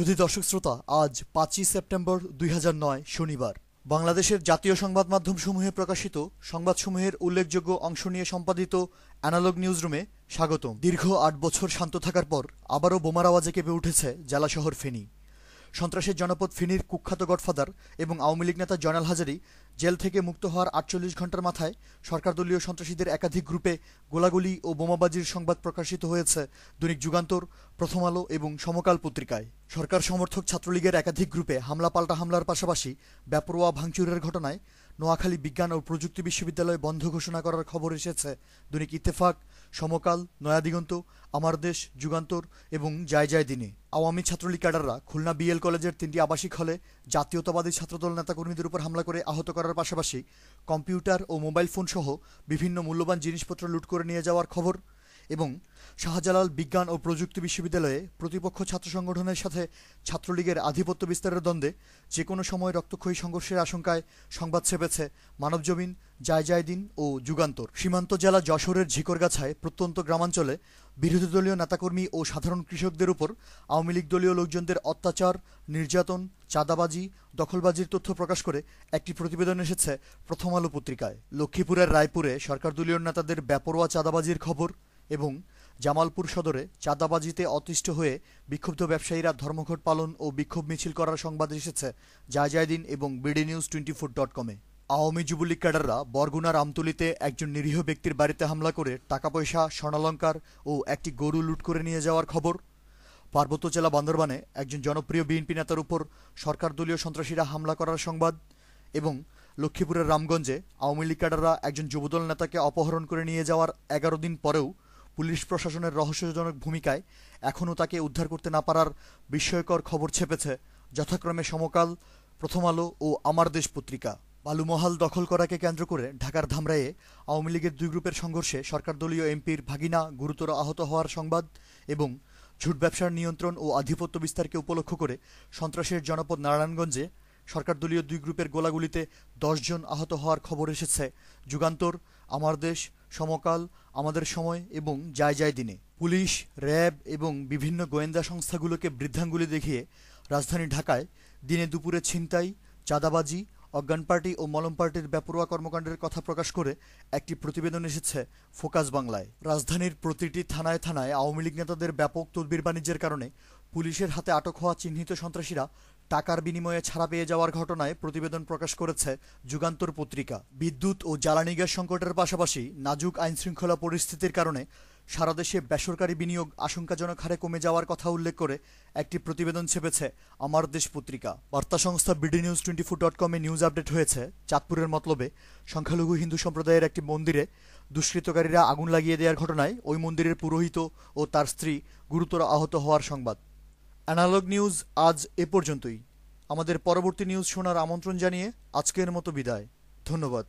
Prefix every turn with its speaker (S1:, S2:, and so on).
S1: সুধী দর্শক শ্রোতা আজ পাঁচই সেপ্টেম্বর দুই নয় শনিবার বাংলাদেশের জাতীয় সংবাদ মাধ্যমসমূহে প্রকাশিত সংবাদসমূহের উল্লেখযোগ্য অংশ নিয়ে সম্পাদিত অ্যানালগ নিউজরুমে স্বাগতম দীর্ঘ আট বছর শান্ত থাকার পর আবারও বোমার আওয়াজে কেঁপে উঠেছে জেলা শহর ফেনী সন্ত্রাসের জনপদ ফিনির কুখ্যাত গডফাদার এবং আওয়ামী লীগ নেতা জয়নাল হাজারি জেল থেকে মুক্ত হওয়ার আটচল্লিশ ঘন্টার মাথায় সরকার দলীয় সন্ত্রাসীদের একাধিক গ্রুপে গোলাগুলি ও বোমাবাজির সংবাদ প্রকাশিত হয়েছে দৈনিক যুগান্তর প্রথম আলো এবং সমকাল পত্রিকায় সরকার সমর্থক ছাত্রলীগের একাধিক গ্রুপে হামলা পাল্টা হামলার পাশাপাশি ব্যাপরোয়া ভাঙচুরের ঘটনায় নোয়াখালী বিজ্ঞান ও প্রযুক্তি বিশ্ববিদ্যালয় বন্ধ ঘোষণা করার খবর এসেছে দৈনিক ইত্তেফাক সমকাল নয়াদিগন্ত আমার দেশ যুগান্তর এবং যায় যায় দিনে আওয়ামী ছাত্রলীগ ক্যাডাররা খুলনা বিএল কলেজের তিনটি আবাসিক হলে জাতীয়তাবাদী ছাত্রদল নেতাকর্মীদের উপর হামলা করে আহত করার পাশাপাশি কম্পিউটার ও মোবাইল ফোন সহ বিভিন্ন মূল্যবান জিনিসপত্র লুট করে নিয়ে যাওয়ার খবর এবং শাহজালাল বিজ্ঞান ও প্রযুক্তি বিশ্ববিদ্যালয়ে প্রতিপক্ষ ছাত্র সংগঠনের সাথে ছাত্রলীগের আধিপত্য বিস্তারের দ্বন্দ্বে যে কোনো সময় রক্তক্ষয়ী সংঘর্ষের আশঙ্কায় সংবাদ ছেপেছে মানবজমিন জায় যায় দিন ও যুগান্তর সীমান্ত জেলা যশোরের ঝিকরগাছায় প্রত্যন্ত গ্রামাঞ্চলে বিরোধী দলীয় নেতাকর্মী ও সাধারণ কৃষকদের উপর আওয়ামী লীগ দলীয় লোকজনদের অত্যাচার নির্যাতন চাঁদাবাজি দখলবাজির তথ্য প্রকাশ করে একটি প্রতিবেদন এসেছে প্রথম আলো পত্রিকায় লক্ষ্মীপুরের রায়পুরে সরকার দলীয় নেতাদের বেপরোয়া চাঁদাবাজির খবর এবং জামালপুর সদরে চাঁদাবাজিতে অতিষ্ঠ হয়ে বিক্ষুব্ধ ব্যবসায়ীরা ধর্মঘট পালন ও বিক্ষোভ মিছিল করার সংবাদ এসেছে জায়জায়দিন এবং BD news twenty four dot কমে আওয়ামী যুবলীগ ক্যাডাররা বরগুনার আমতুলিতে একজন নিরীহ ব্যক্তির বাড়িতে হামলা করে টাকা পয়সা স্বর্ণালঙ্কার ও একটি গরু লুট করে নিয়ে যাওয়ার খবর পার্বত্য জেলা বান্দরবানে একজন জনপ্রিয় বিএনপি নেতার উপর সরকার দলীয় সন্ত্রাসীরা হামলা করার সংবাদ এবং লক্ষ্মীপুরের রামগঞ্জে আওয়ামী লীগ ক্যাডাররা একজন যুবদল নেতাকে অপহরণ করে নিয়ে যাওয়ার এগারো দিন পরেও পুলিশ প্রশাসনের রহস্যজনক ভূমিকায় এখনও তাকে উদ্ধার করতে না পারার বিস্ময়কর খবর ছেপেছে যথাক্রমে সমকাল প্রথম আলো ও আমার দেশ পত্রিকা বালুমহাল দখল করাকে কেন্দ্র করে ঢাকার ধামরায়ে আওয়ামী লীগের দুই গ্রুপের সংঘর্ষে সরকার দলীয় এমপির ভাগিনা গুরুতর আহত হওয়ার সংবাদ এবং ঝুট ব্যবসার নিয়ন্ত্রণ ও আধিপত্য বিস্তারকে উপলক্ষ করে সন্ত্রাসের জনপদ নারায়ণগঞ্জে সরকার দলীয় দুই গ্রুপের গোলাগুলিতে দশজন আহত হওয়ার খবর এসেছে যুগান্তর আমার দেশ সমকাল আমাদের সময় এবং যায় যায় দিনে পুলিশ র্যাব এবং বিভিন্ন গোয়েন্দা সংস্থাগুলোকে বৃদ্ধাঙ্গুলি দেখিয়ে রাজধানী ঢাকায় দিনে দুপুরে ছিনতাই চাঁদাবাজি অজ্ঞান পার্টি ও মলম পার্টির ব্যাপরোয়া কর্মকাণ্ডের কথা প্রকাশ করে একটি প্রতিবেদন এসেছে ফোকাস বাংলায় রাজধানীর প্রতিটি থানায় থানায় আওয়ামী লীগ নেতাদের ব্যাপক তদবির বাণিজ্যের কারণে পুলিশের হাতে আটক হওয়া চিহ্নিত সন্ত্রাসীরা টাকার বিনিময়ে ছাড়া পেয়ে যাওয়ার ঘটনায় প্রতিবেদন প্রকাশ করেছে যুগান্তর পত্রিকা বিদ্যুৎ ও জ্বালানি গ্যাস সংকটের পাশাপাশি নাজুক আইনশৃঙ্খলা পরিস্থিতির কারণে সারা দেশে বেসরকারি বিনিয়োগ আশঙ্কাজনক হারে কমে যাওয়ার কথা উল্লেখ করে একটি প্রতিবেদন ছেপেছে আমার দেশ পত্রিকা বার্তা সংস্থা BD news twenty four dot কমে নিউজ আপডেট হয়েছে চাঁদপুরের মতলবে সংখ্যালঘু হিন্দু সম্প্রদায়ের একটি মন্দিরে দুষ্কৃতকারীরা আগুন লাগিয়ে দেওয়ার ঘটনায় ওই মন্দিরের পুরোহিত ও তার স্ত্রী গুরুতর আহত হওয়ার সংবাদ অ্যানালগ নিউজ আজ এ পর্যন্তই আমাদের পরবর্তী নিউজ শোনার আমন্ত্রণ জানিয়ে আজকের মতো বিদায় ধন্যবাদ